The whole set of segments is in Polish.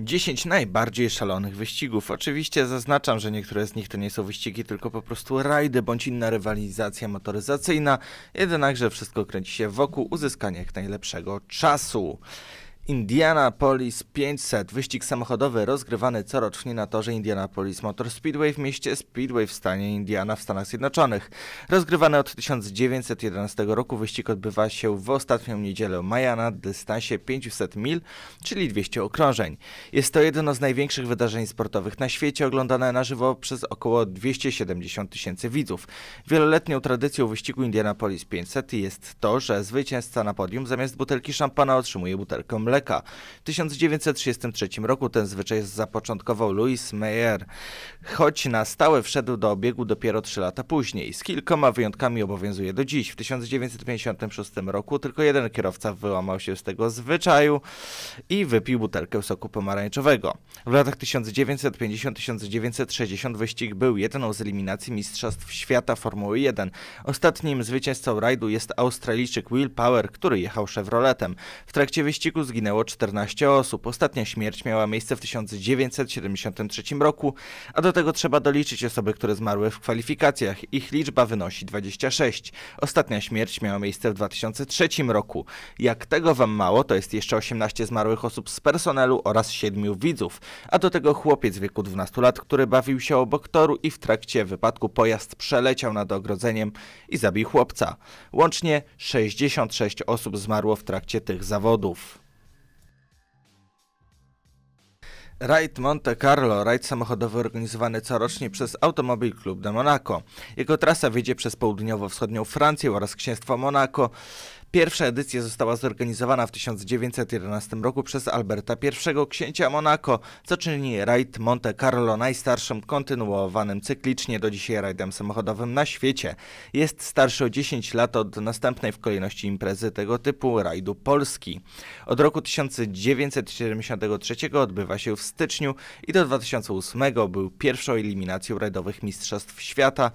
10 najbardziej szalonych wyścigów. Oczywiście zaznaczam, że niektóre z nich to nie są wyścigi, tylko po prostu rajdy bądź inna rywalizacja motoryzacyjna, jednakże wszystko kręci się wokół uzyskania jak najlepszego czasu. Indianapolis 500, wyścig samochodowy rozgrywany corocznie na torze Indianapolis Motor Speedway w mieście Speedway w stanie Indiana w Stanach Zjednoczonych. Rozgrywany od 1911 roku wyścig odbywa się w ostatnią niedzielę maja na dystansie 500 mil, czyli 200 okrążeń. Jest to jedno z największych wydarzeń sportowych na świecie, oglądane na żywo przez około 270 tysięcy widzów. Wieloletnią tradycją wyścigu Indianapolis 500 jest to, że zwycięzca na podium zamiast butelki szampana otrzymuje butelkę mleka mleka. W 1933 roku ten zwyczaj zapoczątkował Louis Meyer, choć na stałe wszedł do obiegu dopiero 3 lata później. Z kilkoma wyjątkami obowiązuje do dziś. W 1956 roku tylko jeden kierowca wyłamał się z tego zwyczaju i wypił butelkę soku pomarańczowego. W latach 1950-1960 wyścig był jedną z eliminacji Mistrzostw Świata Formuły 1. Ostatnim zwycięzcą rajdu jest Australijczyk Will Power, który jechał Chevroletem. W trakcie wyścigu zginął zginęło 14 osób. Ostatnia śmierć miała miejsce w 1973 roku, a do tego trzeba doliczyć osoby, które zmarły w kwalifikacjach. Ich liczba wynosi 26. Ostatnia śmierć miała miejsce w 2003 roku. Jak tego wam mało, to jest jeszcze 18 zmarłych osób z personelu oraz 7 widzów, a do tego chłopiec w wieku 12 lat, który bawił się obok toru i w trakcie wypadku pojazd przeleciał nad ogrodzeniem i zabił chłopca. Łącznie 66 osób zmarło w trakcie tych zawodów. Rajd Monte Carlo, rajd samochodowy organizowany corocznie przez Automobil Club de Monaco. Jego trasa wiedzie przez południowo-wschodnią Francję oraz księstwo Monaco. Pierwsza edycja została zorganizowana w 1911 roku przez Alberta I, księcia Monako, co czyni rajd Monte Carlo najstarszym kontynuowanym cyklicznie do dzisiaj rajdem samochodowym na świecie. Jest starszy o 10 lat od następnej w kolejności imprezy tego typu rajdu Polski. Od roku 1973 odbywa się w styczniu i do 2008 był pierwszą eliminacją rajdowych Mistrzostw Świata.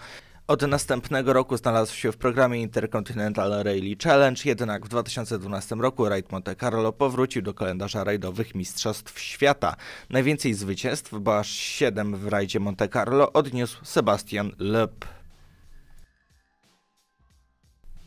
Od następnego roku znalazł się w programie Intercontinental Rally Challenge, jednak w 2012 roku rajd Monte Carlo powrócił do kalendarza rajdowych Mistrzostw Świata. Najwięcej zwycięstw, bo aż 7 w rajdzie Monte Carlo, odniósł Sebastian Loeb.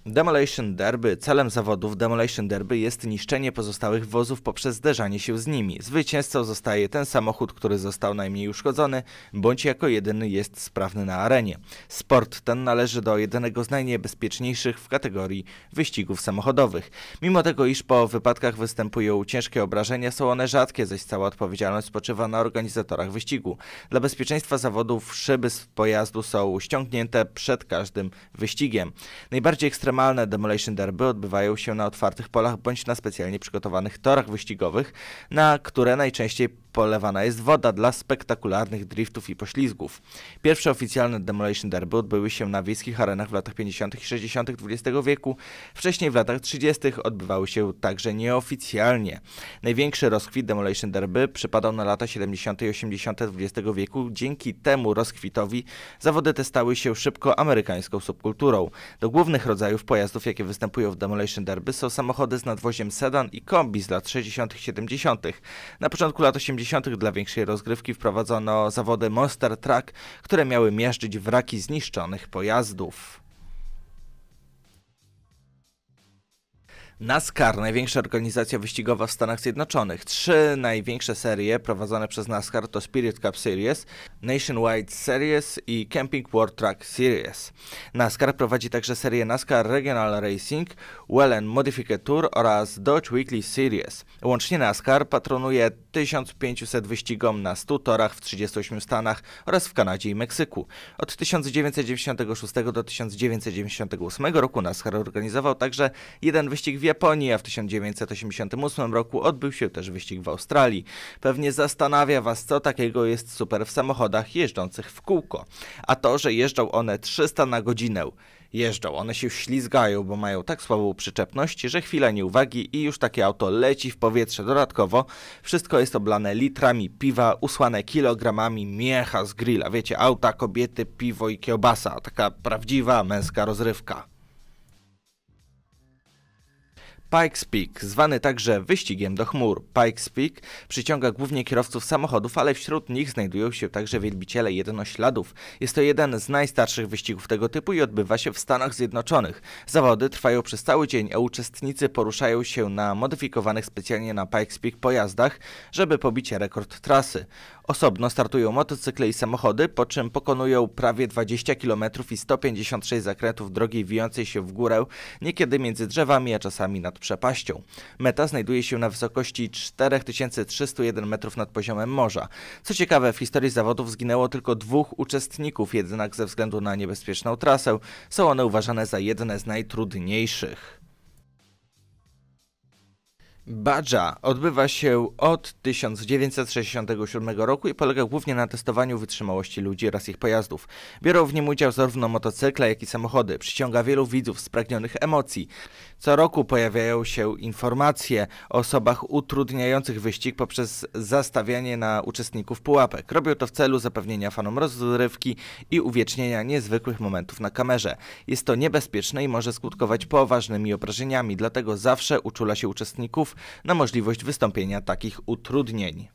Demolition Derby. Celem zawodów Demolition Derby jest niszczenie pozostałych wozów poprzez zderzanie się z nimi. Zwycięzcą zostaje ten samochód, który został najmniej uszkodzony, bądź jako jedyny jest sprawny na arenie. Sport ten należy do jednego z najniebezpieczniejszych w kategorii wyścigów samochodowych. Mimo tego, iż po wypadkach występują ciężkie obrażenia, są one rzadkie, zaś cała odpowiedzialność spoczywa na organizatorach wyścigu. Dla bezpieczeństwa zawodów szyby z pojazdu są ściągnięte przed każdym wyścigiem. Najbardziej ekstremalne ekstremalne demolition derby odbywają się na otwartych polach bądź na specjalnie przygotowanych torach wyścigowych, na które najczęściej polewana jest woda dla spektakularnych driftów i poślizgów. Pierwsze oficjalne Demolition Derby odbyły się na wiejskich arenach w latach 50. i 60. XX wieku. Wcześniej w latach 30. odbywały się także nieoficjalnie. Największy rozkwit Demolition Derby przypadał na lata 70. i 80. XX wieku. Dzięki temu rozkwitowi zawody te stały się szybko amerykańską subkulturą. Do głównych rodzajów pojazdów, jakie występują w Demolition Derby są samochody z nadwoziem sedan i kombi z lat 60. i 70. Na początku lat 80. 80. dla większej rozgrywki wprowadzono zawody Monster Truck, które miały miażdżyć wraki zniszczonych pojazdów. NASCAR, największa organizacja wyścigowa w Stanach Zjednoczonych. Trzy największe serie prowadzone przez NASCAR to Spirit Cup Series, Nationwide Series i Camping World Truck Series. NASCAR prowadzi także serię NASCAR Regional Racing, Wellen Modified Tour oraz Dodge Weekly Series. Łącznie NASCAR patronuje 1500 wyścigom na 100 torach w 38 stanach oraz w Kanadzie i Meksyku. Od 1996 do 1998 roku NASCAR organizował także jeden wyścig w Japonii, a w 1988 roku odbył się też wyścig w Australii. Pewnie zastanawia Was, co takiego jest super w samochodach jeżdżących w kółko. A to, że jeżdżą one 300 na godzinę jeżdżą. One się ślizgają, bo mają tak słabą przyczepność, że chwila nieuwagi i już takie auto leci w powietrze. Dodatkowo wszystko jest oblane litrami piwa, usłane kilogramami miecha z grilla. Wiecie, auta, kobiety, piwo i kiełbasa. Taka prawdziwa męska rozrywka. Pikes Peak, zwany także wyścigiem do chmur. Pikes Peak przyciąga głównie kierowców samochodów, ale wśród nich znajdują się także wielbiciele jednośladów. Jest to jeden z najstarszych wyścigów tego typu i odbywa się w Stanach Zjednoczonych. Zawody trwają przez cały dzień, a uczestnicy poruszają się na modyfikowanych specjalnie na Pikes Peak pojazdach, żeby pobić rekord trasy. Osobno startują motocykle i samochody, po czym pokonują prawie 20 km i 156 zakrętów drogi wijącej się w górę, niekiedy między drzewami, a czasami nad przepaścią. Meta znajduje się na wysokości 4301 metrów nad poziomem morza. Co ciekawe, w historii zawodów zginęło tylko dwóch uczestników, jednak ze względu na niebezpieczną trasę są one uważane za jedne z najtrudniejszych. Badża odbywa się od 1967 roku i polega głównie na testowaniu wytrzymałości ludzi oraz ich pojazdów. Biorą w nim udział zarówno motocykle, jak i samochody. Przyciąga wielu widzów spragnionych emocji. Co roku pojawiają się informacje o osobach utrudniających wyścig poprzez zastawianie na uczestników pułapek. Robią to w celu zapewnienia fanom rozrywki i uwiecznienia niezwykłych momentów na kamerze. Jest to niebezpieczne i może skutkować poważnymi obrażeniami, dlatego zawsze uczula się uczestników na możliwość wystąpienia takich utrudnień.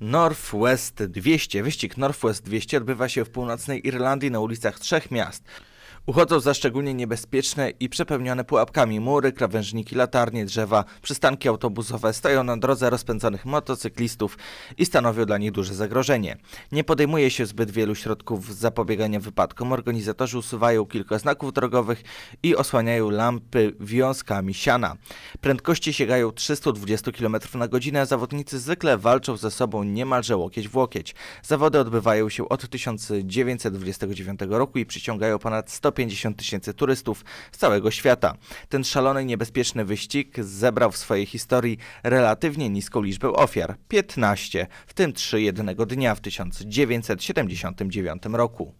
Northwest 200. Wyścig Northwest 200 odbywa się w północnej Irlandii na ulicach trzech miast. Uchodzą za szczególnie niebezpieczne i przepełnione pułapkami mury, krawężniki, latarnie, drzewa, przystanki autobusowe stoją na drodze rozpędzonych motocyklistów i stanowią dla nich duże zagrożenie. Nie podejmuje się zbyt wielu środków zapobiegania wypadkom. Organizatorzy usuwają kilka znaków drogowych i osłaniają lampy wiązkami siana. Prędkości sięgają 320 km na godzinę, a zawodnicy zwykle walczą ze sobą niemalże łokieć w łokieć. Zawody odbywają się od 1929 roku i przyciągają ponad 100 150 tysięcy turystów z całego świata. Ten szalony, niebezpieczny wyścig zebrał w swojej historii relatywnie niską liczbę ofiar 15, w tym 3 jednego dnia w 1979 roku.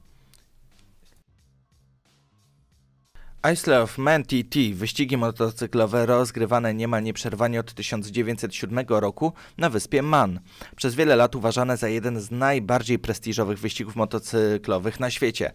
Isle of Man TT, wyścigi motocyklowe rozgrywane niemal nieprzerwanie od 1907 roku na wyspie Man. Przez wiele lat uważane za jeden z najbardziej prestiżowych wyścigów motocyklowych na świecie.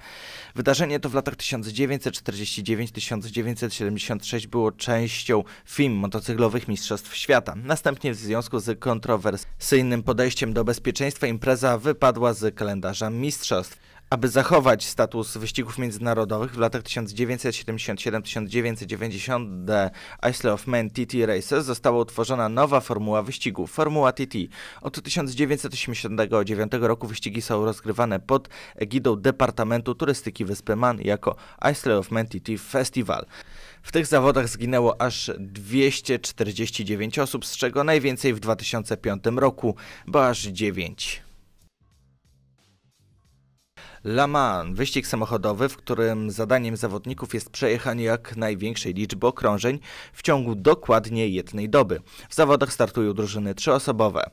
Wydarzenie to w latach 1949-1976 było częścią film motocyklowych Mistrzostw Świata. Następnie w związku z kontrowersyjnym podejściem do bezpieczeństwa impreza wypadła z kalendarza mistrzostw. Aby zachować status wyścigów międzynarodowych, w latach 1977-1990 The Isle of Man TT Races została utworzona nowa formuła wyścigów, Formuła TT. Od 1989 roku wyścigi są rozgrywane pod egidą Departamentu Turystyki Wyspy Man jako Isle of Man TT Festival. W tych zawodach zginęło aż 249 osób, z czego najwięcej w 2005 roku, bo aż 9. Le Mans, wyścig samochodowy, w którym zadaniem zawodników jest przejechanie jak największej liczby okrążeń w ciągu dokładnie jednej doby. W zawodach startują drużyny trzyosobowe.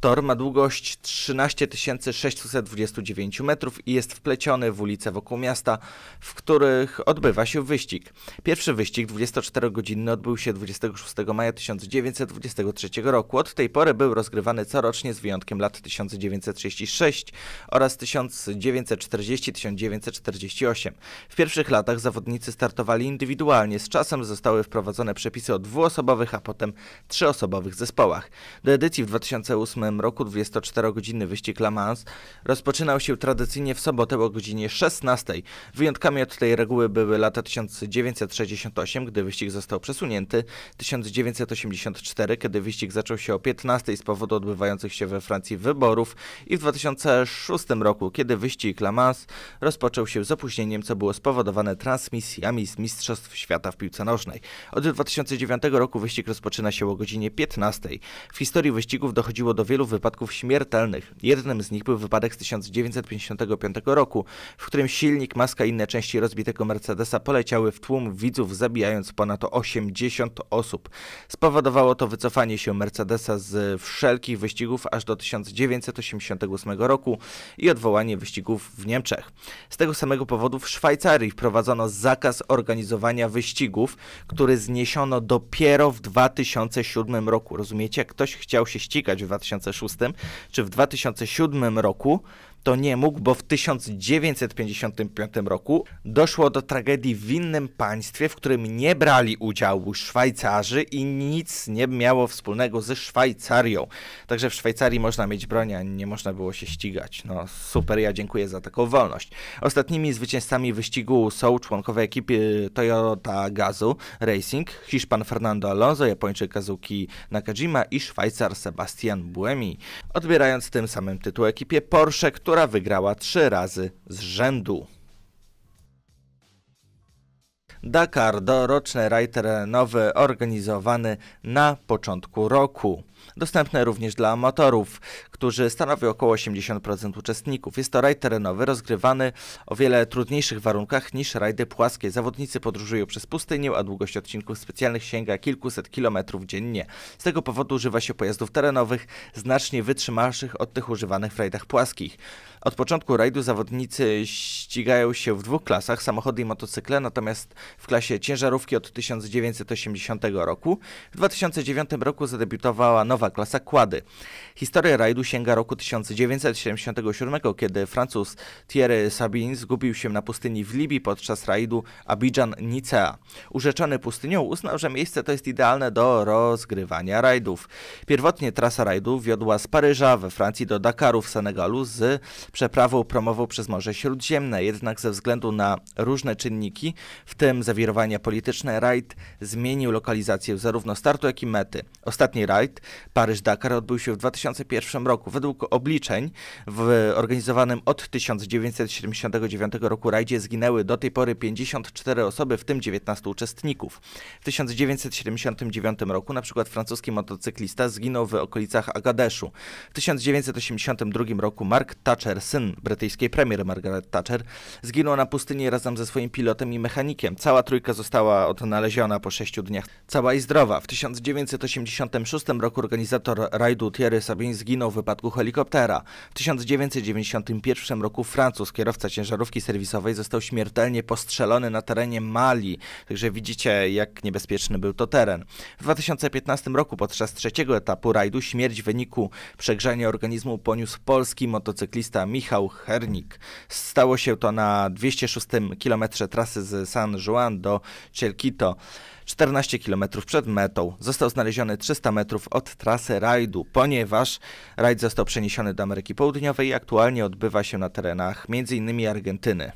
Tor ma długość 13 629 metrów i jest wpleciony w ulice wokół miasta, w których odbywa się wyścig. Pierwszy wyścig 24-godzinny odbył się 26 maja 1923 roku. Od tej pory był rozgrywany corocznie z wyjątkiem lat 1936 oraz 1940-1948. W pierwszych latach zawodnicy startowali indywidualnie. Z czasem zostały wprowadzone przepisy o dwuosobowych, a potem trzyosobowych zespołach. Do edycji w 2008 samym roku 24-godzinny wyścig Le Mans rozpoczynał się tradycyjnie w sobotę o godzinie 16. Wyjątkami od tej reguły były lata 1968, gdy wyścig został przesunięty, 1984, kiedy wyścig zaczął się o 15 z powodu odbywających się we Francji wyborów i w 2006 roku, kiedy wyścig Le Mans rozpoczął się z opóźnieniem, co było spowodowane transmisjami z Mistrzostw Świata w piłce nożnej. Od 2009 roku wyścig rozpoczyna się o godzinie 15. W historii wyścigów dochodziło do wielu wielu wypadków śmiertelnych. Jednym z nich był wypadek z 1955 roku, w którym silnik, maska i inne części rozbitego Mercedesa poleciały w tłum widzów, zabijając ponad 80 osób. Spowodowało to wycofanie się Mercedesa z wszelkich wyścigów aż do 1988 roku i odwołanie wyścigów w Niemczech. Z tego samego powodu w Szwajcarii wprowadzono zakaz organizowania wyścigów, który zniesiono dopiero w 2007 roku. Rozumiecie? Ktoś chciał się ścigać w 2007 2006 czy w 2007 roku to nie mógł, bo w 1955 roku doszło do tragedii w innym państwie, w którym nie brali udziału Szwajcarzy i nic nie miało wspólnego ze Szwajcarią. Także w Szwajcarii można mieć broń, a nie można było się ścigać. No super, ja dziękuję za taką wolność. Ostatnimi zwycięzcami wyścigu są członkowie ekipy Toyota Gazu Racing, Hiszpan Fernando Alonso, Japończyk Kazuki Nakajima i Szwajcar Sebastian Buemi, odbierając tym samym tytuł ekipie Porsche, która wygrała trzy razy z rzędu. Dakar doroczny rajd terenowy organizowany na początku roku. Dostępne również dla amatorów, którzy stanowią około 80% uczestników. Jest to rajd terenowy rozgrywany o wiele trudniejszych warunkach niż rajdy płaskie. Zawodnicy podróżują przez pustynię, a długość odcinków specjalnych sięga kilkuset kilometrów dziennie. Z tego powodu używa się pojazdów terenowych znacznie wytrzymalszych od tych używanych w rajdach płaskich. Od początku rajdu zawodnicy ścigają się w dwóch klasach, samochody i motocykle, natomiast w klasie ciężarówki od 1980 roku. W 2009 roku zadebiutowała nowa klasa kłady. Historia rajdu sięga roku 1977, kiedy Francuz Thierry Sabine zgubił się na pustyni w Libii podczas rajdu Abidjan-Nicea. Urzeczony pustynią uznał, że miejsce to jest idealne do rozgrywania rajdów. Pierwotnie trasa rajdu wiodła z Paryża we Francji do Dakaru w Senegalu z przeprawą promową przez Morze Śródziemne, jednak ze względu na różne czynniki, w tym zawirowania polityczne, rajd zmienił lokalizację zarówno startu, jak i mety. Ostatni rajd Paryż-Dakar odbył się w 2001 roku. Według obliczeń w organizowanym od 1979 roku rajdzie zginęły do tej pory 54 osoby, w tym 19 uczestników. W 1979 roku na przykład francuski motocyklista zginął w okolicach Agadeszu. W 1982 roku Mark Thatcher, syn brytyjskiej premier Margaret Thatcher, zginął na pustyni razem ze swoim pilotem i mechanikiem. Cała trójka została odnaleziona po sześciu dniach, cała i zdrowa. W 1986 roku organizator rajdu Thierry Sabin zginął w wypadku helikoptera. W 1991 roku Francuz, kierowca ciężarówki serwisowej, został śmiertelnie postrzelony na terenie Mali. Także widzicie, jak niebezpieczny był to teren. W 2015 roku podczas trzeciego etapu rajdu śmierć w wyniku przegrzania organizmu poniósł polski motocyklista Michał Hernik. Stało się to na 206 kilometrze trasy z San Juan do Cielkito. 14 km przed metą został znaleziony 300 metrów od trasy rajdu, ponieważ rajd został przeniesiony do Ameryki Południowej i aktualnie odbywa się na terenach m.in. Argentyny.